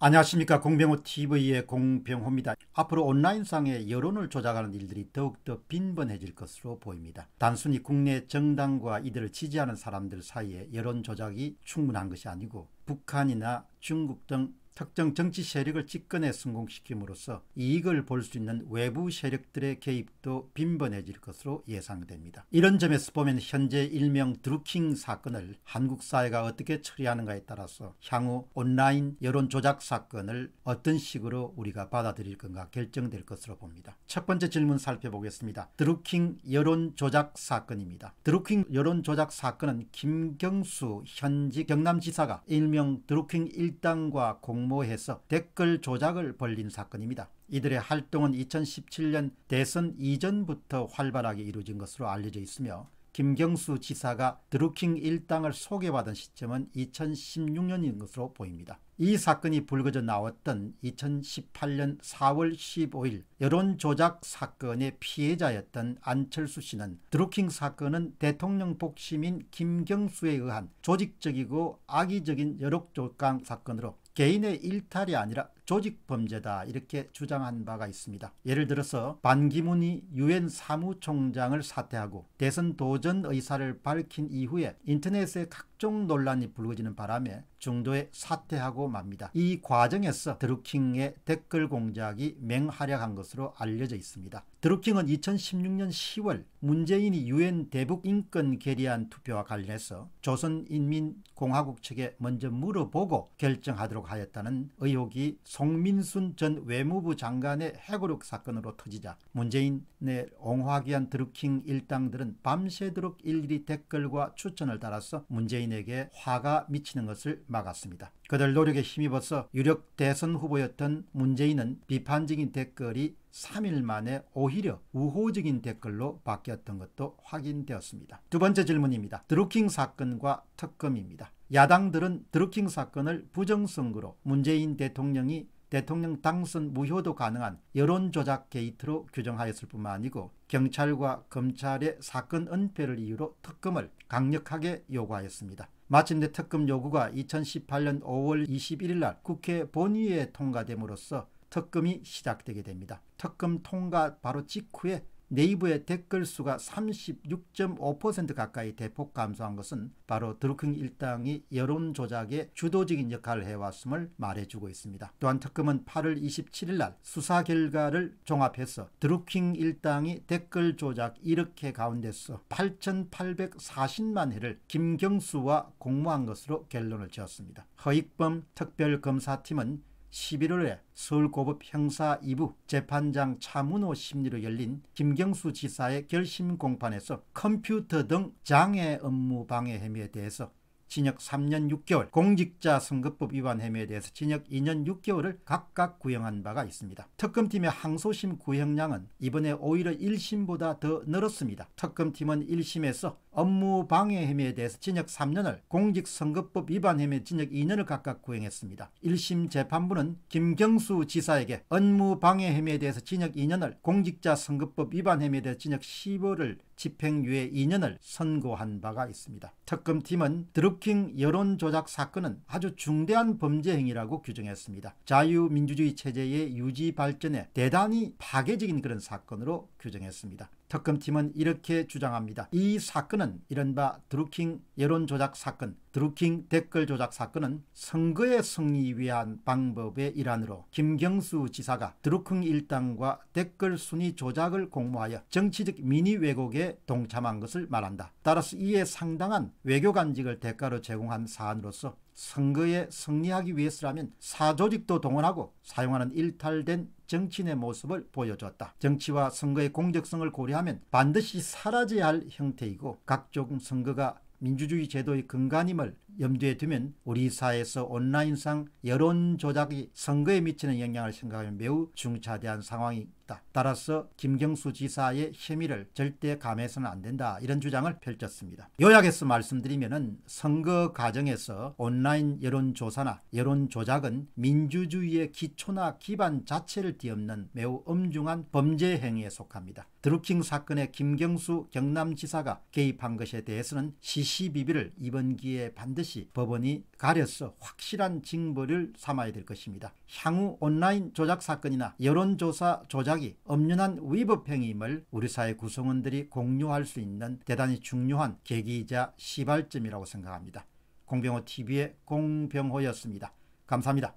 안녕하십니까 공병호TV의 공병호입니다. 앞으로 온라인상의 여론을 조작하는 일들이 더욱더 빈번해질 것으로 보입니다. 단순히 국내 정당과 이들을 지지하는 사람들 사이에 여론 조작이 충분한 것이 아니고 북한이나 중국 등 특정 정치 세력을 집권에 성공시킴으로써 이익을 볼 수 있는 외부 세력들의 개입도 빈번해질 것으로 예상됩니다. 이런 점에서 보면 현재 일명 드루킹 사건을 한국 사회가 어떻게 처리하는가에 따라서 향후 온라인 여론 조작 사건을 어떤 식으로 우리가 받아들일 건가 결정될 것으로 봅니다. 첫 번째 질문 살펴보겠습니다. 드루킹 여론 조작 사건입니다. 드루킹 여론 조작 사건은 김경수 현지 경남지사가 일명 드루킹 일당과 공 공모해서 댓글 조작을 벌린 사건입니다. 이들의 활동은 2017년 대선 이전부터 활발하게 이루어진 것으로 알려져 있으며 김경수 지사가 드루킹 일당을 소개받은 시점은 2016년인 것으로 보입니다. 이 사건이 불거져 나왔던 2018년 4월 15일 여론조작 사건의 피해자였던 안철수 씨는 드루킹 사건은 대통령 복심인 김경수에 의한 조직적이고 악의적인 여력조강 사건으로 개인의 일탈이 아니라 조직 범죄다 이렇게 주장한 바가 있습니다. 예를 들어서 반기문이 유엔 사무총장을 사퇴하고 대선 도전 의사를 밝힌 이후에 인터넷에 각종 논란이 불거지는 바람에 중도에 사퇴하고 맙니다. 이 과정에서 드루킹의 댓글 공작이 맹활약한 것으로 알려져 있습니다. 드루킹은 2016년 10월 문재인이 유엔 대북 인권 결의안 투표와 관련해서 조선인민공화국 측에 먼저 물어보고 결정하도록 하였다는 의혹이 송민순 전 외무부 장관의 핵오력 사건으로 터지자 문재인의 옹호하기한 드루킹 일당들은 밤새도록 일일이 댓글과 추천을 달아서 문재인에게 화가 미치는 것을 막았습니다. 그들 노력에 힘입어서 유력 대선 후보였던 문재인은 비판적인 댓글이 3일 만에 오히려 우호적인 댓글로 바뀌었던 것도 확인되었습니다. 두 번째 질문입니다. 드루킹 사건과 특검입니다. 야당들은 드루킹 사건을 부정선거로 문재인 대통령이 대통령 당선 무효도 가능한 여론조작 게이트로 규정하였을 뿐만 아니고 경찰과 검찰의 사건 은폐를 이유로 특검을 강력하게 요구하였습니다. 마침내 특검 요구가 2018년 5월 21일 날 국회 본회에 통과됨으로써 특검이 시작되게 됩니다. 특검 통과 바로 직후에 네이버의 댓글 수가 36.5% 가까이 대폭 감소한 것은 바로 드루킹 일당이 여론 조작의 주도적인 역할을 해왔음을 말해주고 있습니다. 또한 특검은 8월 27일 날 수사 결과를 종합해서 드루킹 일당이 댓글 조작 이렇게 가운데서 8,840만 회를 김경수와 공모한 것으로 결론을 지었습니다. 허익범 특별검사팀은 11월에 서울고법 형사 2부 재판장 차문호 심리로 열린 김경수 지사의 결심 공판에서 컴퓨터 등 장애 업무 방해 혐의에 대해서 징역 3년 6개월, 공직자 선거법 위반 혐의에 대해서 징역 2년 6개월을 각각 구형한 바가 있습니다. 특검팀의 항소심 구형량은 이번에 오히려 1심보다 더 늘었습니다. 특검팀은 1심에서 업무 방해 혐의에 대해서 징역 3년을 공직선거법 위반 혐의 징역 2년을 각각 구형했습니다. 1심 재판부는 김경수 지사에게 업무 방해 혐의에 대해서 징역 2년을 공직자 선거법 위반 혐의에 대해서 징역 1 5월을 집행유예 2년을 선고한 바가 있습니다. 특검팀은 드루킹 여론 조작 사건은 아주 중대한 범죄 행위라고 규정했습니다. 자유민주주의 체제의 유지 발전에 대단히 파괴적인 그런 사건으로 규정했습니다. 특검팀은 이렇게 주장합니다. 이 사건은 이른바 드루킹 여론조작 사건, 드루킹 댓글 조작 사건은 선거의 승리 위한 방법의 일환으로 김경수 지사가 드루킹 일당과 댓글 순위 조작을 공모하여 정치적 민의 왜곡에 동참한 것을 말한다. 따라서 이에 상당한 외교 간직을 대가로 제공한 사안으로서 선거에 승리하기 위해서라면 사조직도 동원하고 사용하는 일탈된 정치인의 모습을 보여줬다. 정치와 선거의 공적성을 고려하면 반드시 사라져야 할 형태이고 각종 선거가 민주주의 제도의 근간임을 염두에 두면 우리 사회에서 온라인상 여론 조작이 선거에 미치는 영향을 생각하면 매우 중차대한 상황이 다 따라서 김경수 지사의 혐의를 절대 감해서는 안 된다. 이런 주장을 펼쳤습니다. 요약해서 말씀드리면 선거 과정에서 온라인 여론조사나 여론조작은 민주주의의 기초나 기반 자체를 뒤엎는 매우 엄중한 범죄 행위에 속합니다. 드루킹 사건에 김경수 경남지사가 개입한 것에 대해서는 시시비비를 이번 기회에 반드시 반드시 법원이 가려서 확실한 징벌을 삼아야 될 것입니다. 향후 온라인 조작 사건이나 여론조사 조작이 엄연한 위법행위임을 우리 사회 구성원들이 공유할 수 있는 대단히 중요한 계기이자 시발점이라고 생각합니다. 공병호TV의 공병호였습니다. 감사합니다.